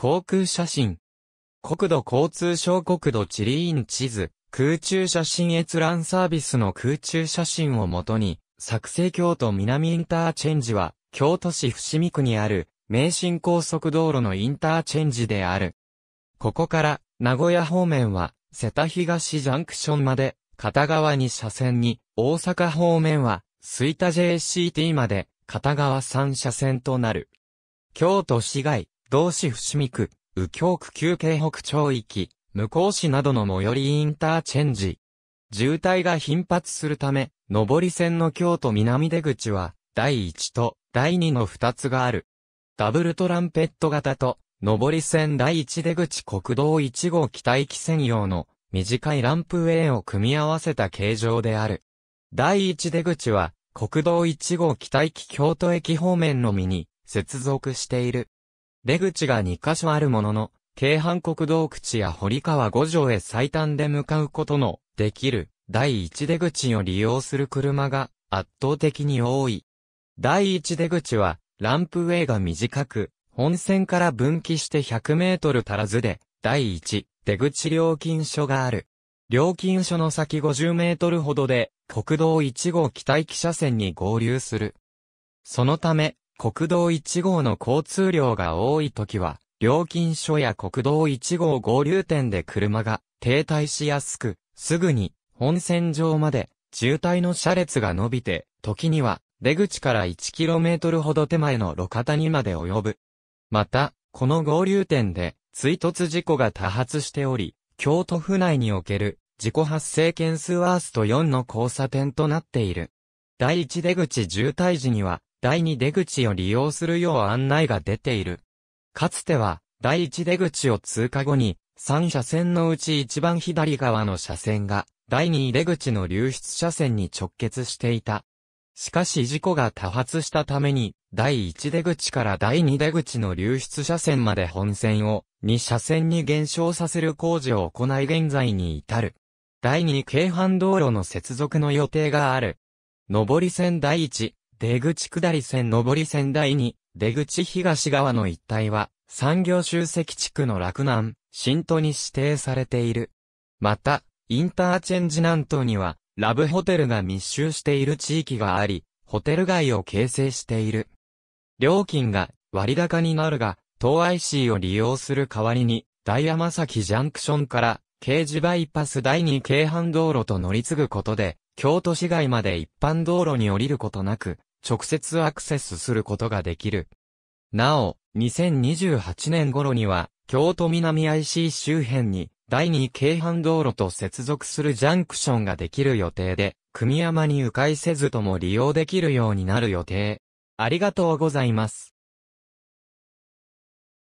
航空写真。国土交通省国土地理院地図、空中写真閲覧サービスの空中写真をもとに、作成京都南インターチェンジは、京都市伏見区にある、名神高速道路のインターチェンジである。ここから、名古屋方面は、瀬田東ジャンクションまで、片側2車線に、大阪方面は、吹田 JCT まで、片側3車線となる。京都市街、同市伏見区、右京区旧京北町域、向こう市などの最寄りインターチェンジ。渋滞が頻発するため、上り線の京都南出口は、第1と第2の2つがある。ダブルトランペット型と、上り線第1出口国道1号北行き専用の短いランプウェイを組み合わせた形状である。第1出口は、国道1号北行き京都駅方面のみに接続している。出口が2カ所あるものの、京阪国道口や堀川五条へ最短で向かうことのできる第1出口を利用する車が圧倒的に多い。第1出口はランプウェイが短く、本線から分岐して100メートル足らずで、第1出口料金所がある。料金所の先50メートルほどで、国道1号北行き車線に合流する。そのため、国道1号の交通量が多い時は、料金所や国道1号合流点で車が停滞しやすく、すぐに本線上まで渋滞の車列が伸びて、時には出口から 1km ほど手前の路肩にまで及ぶ。また、この合流点で追突事故が多発しており、京都府内における事故発生件数ワースト4の交差点となっている。第1出口渋滞時には第2出口を利用するよう案内が出ている。かつては、第1出口を通過後に、3車線のうち一番左側の車線が、第2出口の流出車線に直結していた。しかし事故が多発したために、第1出口から第2出口の流出車線まで本線を2車線に減少させる工事を行い現在に至る。第2京阪道路の接続の予定がある。上り線第1、出口下り線上り線第2、出口東側の一帯は、産業集積地区の洛南、新都に指定されている。また、インターチェンジ南東には、ラブホテルが密集している地域があり、ホテル街を形成している。料金が割高になるが、東 IC を利用する代わりに、大山崎ジャンクションから、刑事バイパス第2京阪道路と乗り継ぐことで、京都市街まで一般道路に降りることなく、直接アクセスすることができる。なお、2028年頃には、京都南 IC 周辺に、第2京阪道路と接続するジャンクションができる予定で、組山に迂回せずとも利用できるようになる予定。ありがとうございます。